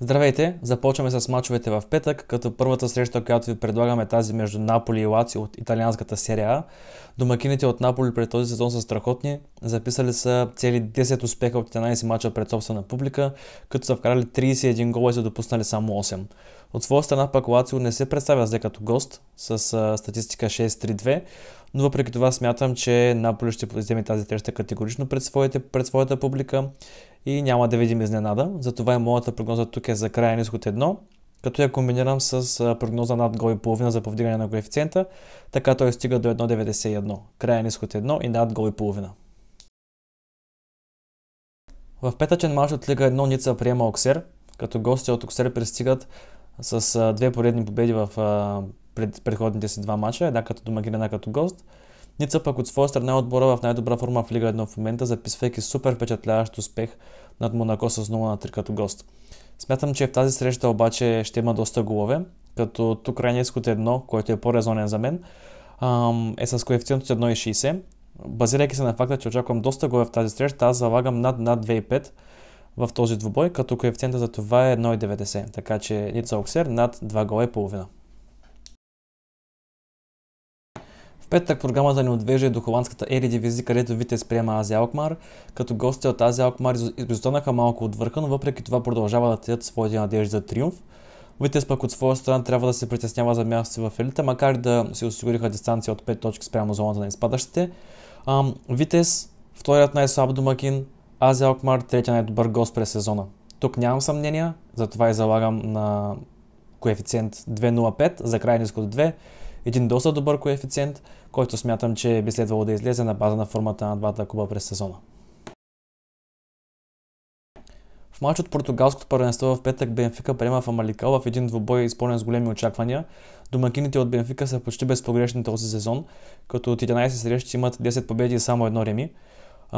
Здравейте! Започваме с мачовете в петък, като първата среща, която ви предлагаме е тази между Наполи и Лацио от италианската серия А. Домакините от Наполи пред този сезон са страхотни. Записали са цели 10 успеха от 11 мача пред собствена публика, като са вкарали 31 гола и са допуснали само 8. От своя страна пак Лацио не се представя зле като гост с статистика 6-3-2, но въпреки това смятам, че Наполи ще вземе тази среща категорично пред, своите, пред своята публика и няма да видим изненада. Затова и моята прогноза тук е за крайен изход 1, като я комбинирам с прогноза над гол и половина за повдигане на коефициента, така той стига до 1,91. Крайен изход 1 и над гол и половина. В петъчен матч от Лига 1 Ница приема Оксер, като гости от Оксер пристигат с две поредни победи в пред предходните си два мача, една като домакин, една като гост. Ница пък от своя страна отбора в най-добра форма в Лига 1 в момента, записвайки супер впечатляващ успех над Монако с 0 на 3 като гост. Смятам, че в тази среща обаче ще има доста голове, като тук крайният изход 1, който е по-резонен за мен, е с коефициент от 1,60. Базирайки се на факта, че очаквам доста голове в тази среща, аз залагам над, над 2,5 в този двубой, като коефициента за това е 1,90. Така че Ница Оксер над 2 гола и половина. В петък програмата ни отвежда и е до холандската Ери Еридивизи, където Витес приема Ази Алкмар, като гостите от Ази Алкмар изостанаха малко от върха, но въпреки това продължава да тият своите надежди за триумф. Витес пък от своя страна трябва да се притеснява за място в елита, макар да се осигуриха дистанция от 5 точки спрямо зоната на изпадащите. Витес, вторият най-слаб домакин, Ази Алкмар, третия най-добър гост през сезона. Тук нямам съмнения, затова и залагам на коефициент 2.05 за крайен изход 2. Един доста добър коефициент, който смятам, че би следвало да излезе на база на формата на двата клуба през сезона. В матч от португалското първенство в петък Бенфика приема в Амаликал в един двубой, изпълнен с големи очаквания. Домакините от Бенфика са почти безпогрешни този сезон, като от 11 срещи имат 10 победи и само едно реми,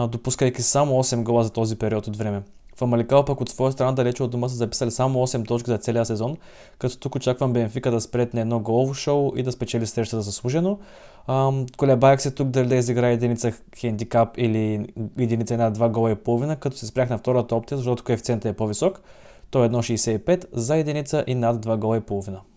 допускайки само 8 гола за този период от време. В Амаликал пък от своя страна далече от дома са записали само 8 точки за целия сезон, като тук очаквам Бенфика да спрет на едно голово шоу и да спечели срещата заслужено. Ам, колебаях се тук дали да изигра единица хендикап или единица една два гола и половина, като се спрях на втората опция, защото коефициентът е по-висок. Той е 1,65 за единица и над 2 гола и половина.